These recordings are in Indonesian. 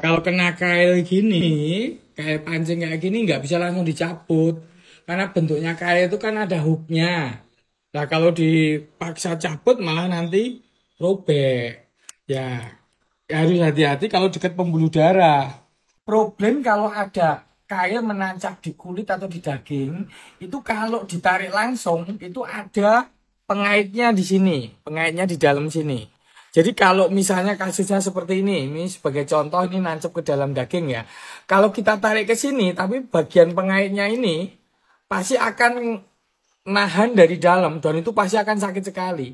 kalau kena kail gini kail pancing kayak gini nggak bisa langsung dicabut karena bentuknya kail itu kan ada hooknya nah kalau dipaksa cabut malah nanti robek ya harus hati-hati kalau dekat pembuluh darah problem kalau ada kail menancap di kulit atau di daging itu kalau ditarik langsung itu ada pengaitnya di sini pengaitnya di dalam sini jadi kalau misalnya kasusnya seperti ini, ini sebagai contoh ini nancep ke dalam daging ya. Kalau kita tarik ke sini, tapi bagian pengaitnya ini pasti akan nahan dari dalam dan itu pasti akan sakit sekali.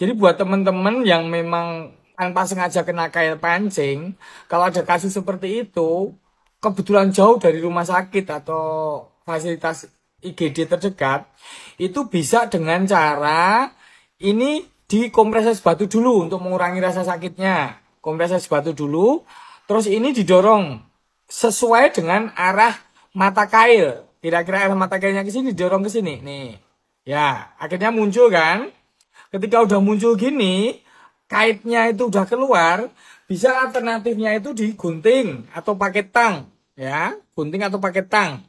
Jadi buat teman-teman yang memang tanpa sengaja kena kail pancing, kalau ada kasus seperti itu, kebetulan jauh dari rumah sakit atau fasilitas IGD terdekat, itu bisa dengan cara ini di kompresor batu dulu untuk mengurangi rasa sakitnya. Kompresor batu dulu, terus ini didorong sesuai dengan arah mata kail. Kira-kira arah mata kailnya ke sini didorong ke sini. Nih. Ya, akhirnya muncul kan? Ketika udah muncul gini, kaitnya itu udah keluar, bisa alternatifnya itu digunting atau pakai tang, ya, gunting atau pakai tang.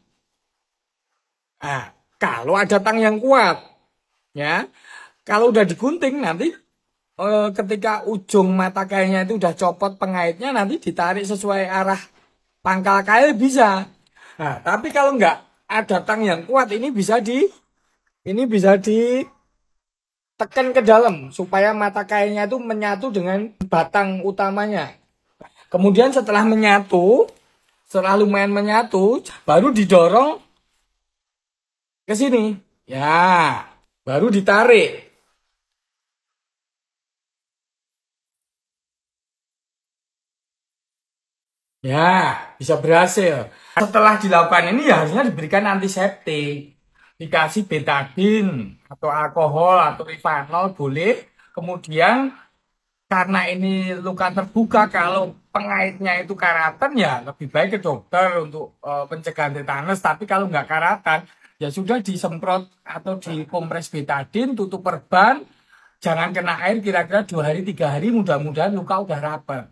Nah, kalau ada tang yang kuat, ya, kalau udah digunting nanti e, ketika ujung mata kailnya itu udah copot pengaitnya nanti ditarik sesuai arah pangkal kail bisa. Nah, tapi kalau nggak ada tang yang kuat ini bisa di ini bisa di tekan ke dalam supaya mata kailnya itu menyatu dengan batang utamanya. Kemudian setelah menyatu, setelah lumayan menyatu, baru didorong ke sini. Ya, baru ditarik. Ya, bisa berhasil. Setelah dilakukan ini ya harusnya diberikan antiseptik. Dikasih betadin atau alkohol atau rifanol boleh. Kemudian karena ini luka terbuka kalau pengaitnya itu karatan ya lebih baik ke dokter untuk uh, pencegahan tetanus tapi kalau nggak karatan ya sudah disemprot atau dikompres betadin tutup perban jangan kena air kira-kira dua hari tiga hari mudah-mudahan luka udah rapat